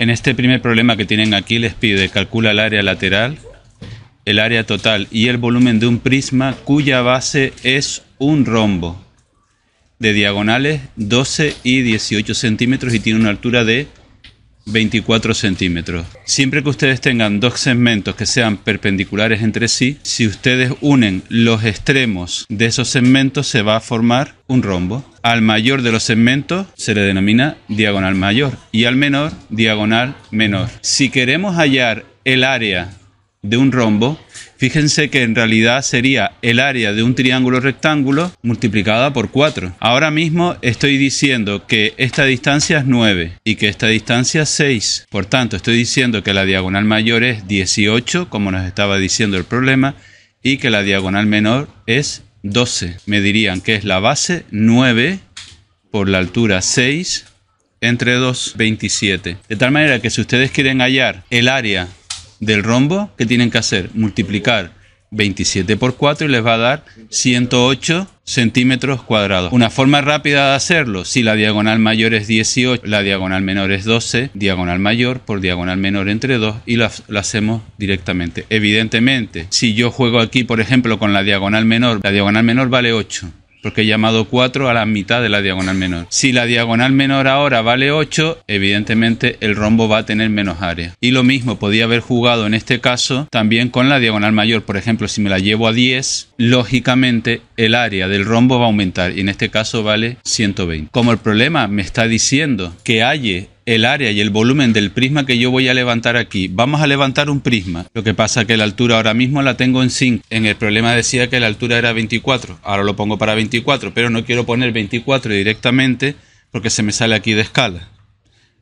En este primer problema que tienen aquí les pide calcula el área lateral, el área total y el volumen de un prisma cuya base es un rombo de diagonales 12 y 18 centímetros y tiene una altura de 24 centímetros. Siempre que ustedes tengan dos segmentos que sean perpendiculares entre sí, si ustedes unen los extremos de esos segmentos se va a formar un rombo. Al mayor de los segmentos se le denomina diagonal mayor y al menor diagonal menor. Si queremos hallar el área de un rombo, fíjense que en realidad sería el área de un triángulo rectángulo multiplicada por 4. Ahora mismo estoy diciendo que esta distancia es 9 y que esta distancia es 6. Por tanto, estoy diciendo que la diagonal mayor es 18, como nos estaba diciendo el problema, y que la diagonal menor es 12. Me dirían que es la base 9 por la altura 6 entre 2, 27. De tal manera que si ustedes quieren hallar el área del rombo, ¿qué tienen que hacer? Multiplicar 27 por 4 y les va a dar 108 centímetros cuadrados. Una forma rápida de hacerlo, si la diagonal mayor es 18, la diagonal menor es 12, diagonal mayor por diagonal menor entre 2 y la, hacemos directamente. Evidentemente, si yo juego aquí, por ejemplo, con la diagonal menor, la diagonal menor vale 8 porque he llamado 4 a la mitad de la diagonal menor. Si la diagonal menor ahora vale 8, evidentemente el rombo va a tener menos área. Y lo mismo podía haber jugado en este caso también con la diagonal mayor. Por ejemplo, si me la llevo a 10, lógicamente el área del rombo va a aumentar y en este caso vale 120. Como el problema me está diciendo que halle el área y el volumen del prisma que yo voy a levantar aquí. Vamos a levantar un prisma. Lo que pasa que la altura ahora mismo la tengo en 5. En el problema decía que la altura era 24. Ahora lo pongo para 24, pero no quiero poner 24 directamente porque se me sale aquí de escala.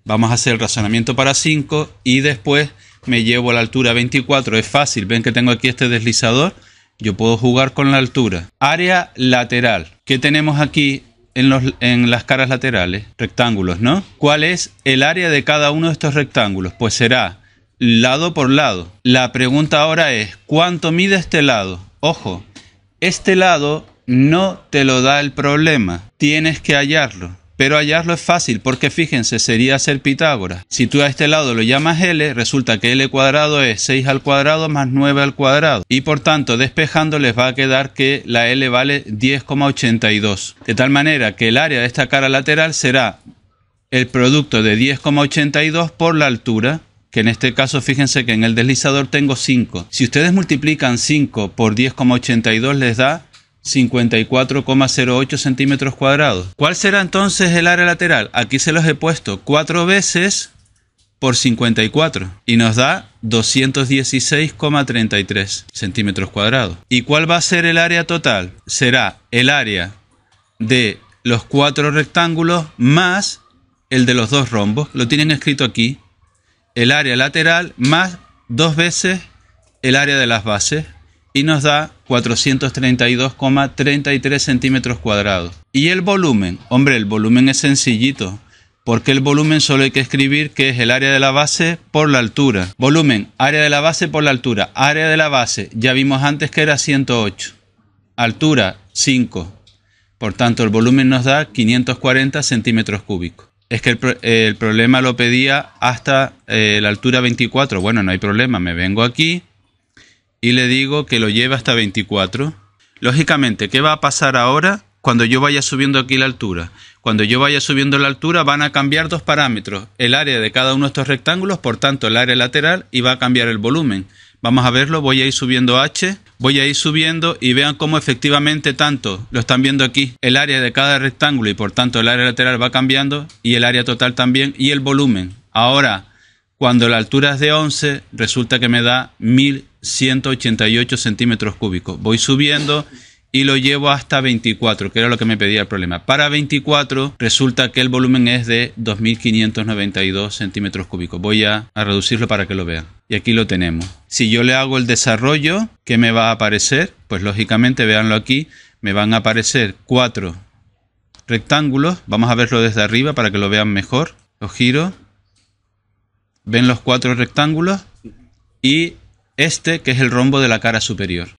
Vamos a hacer el razonamiento para 5 y después me llevo a la altura 24. Es fácil, ven que tengo aquí este deslizador. Yo puedo jugar con la altura. Área lateral. ¿Qué tenemos aquí? en, las caras laterales, rectángulos, ¿no? ¿Cuál es el área de cada uno de estos rectángulos? Pues será lado por lado. La pregunta ahora es, ¿cuánto mide este lado? Ojo, este lado no te lo da el problema, tienes que hallarlo. Pero hallarlo es fácil porque fíjense, sería ser Pitágoras. Si tú a este lado lo llamas L, resulta que L cuadrado es 6 al cuadrado más 9 al cuadrado. Y por tanto, despejando les va a quedar que la L vale 10,82. De tal manera que el área de esta cara lateral será el producto de 10,82 por la altura que en este caso fíjense que en el deslizador tengo 5. Si ustedes multiplican 5 por 10,82 les da 54,08 centímetros cuadrados. ¿Cuál será entonces el área lateral? Aquí se los he puesto cuatro veces por 54 y nos da 216,33 centímetros cuadrados. ¿Y cuál va a ser el área total? Será el área de los cuatro rectángulos más el de los dos rombos. Lo tienen escrito aquí. El área lateral más dos veces el área de las bases nos da 432,33 centímetros cuadrados. Y el volumen, hombre, el volumen es sencillito, porque el volumen solo hay que escribir que es el área de la base por la altura. Volumen, área de la base por la altura. Área de la base, ya vimos antes que era 108. Altura, 5. Por tanto, el volumen nos da 540 centímetros cúbicos. Es que el, problema lo pedía hasta eh, la altura 24. Bueno, no hay problema, me vengo aquí y le digo que lo lleva hasta 24. Lógicamente, ¿qué va a pasar ahora cuando yo vaya subiendo aquí la altura? Cuando yo vaya subiendo la altura van a cambiar dos parámetros, el área de cada uno de estos rectángulos, por tanto el área lateral y va a cambiar el volumen. Vamos a verlo, voy a ir subiendo H, voy a ir subiendo y vean cómo efectivamente tanto, lo están viendo aquí, el área de cada rectángulo y por tanto el área lateral va cambiando y el área total también y el volumen. Ahora, cuando la altura es de 11, resulta que me da 1188 centímetros cúbicos. Voy subiendo y lo llevo hasta 24, que era lo que me pedía el problema. Para 24 resulta que el volumen es de 2.592 centímetros cúbicos. Voy a, reducirlo para que lo vean. Y aquí lo tenemos. Si yo le hago el desarrollo, ¿qué me va a aparecer? Pues lógicamente, véanlo aquí, me van a aparecer cuatro rectángulos. Vamos a verlo desde arriba para que lo vean mejor. Lo giro ven los cuatro rectángulos y este que es el rombo de la cara superior.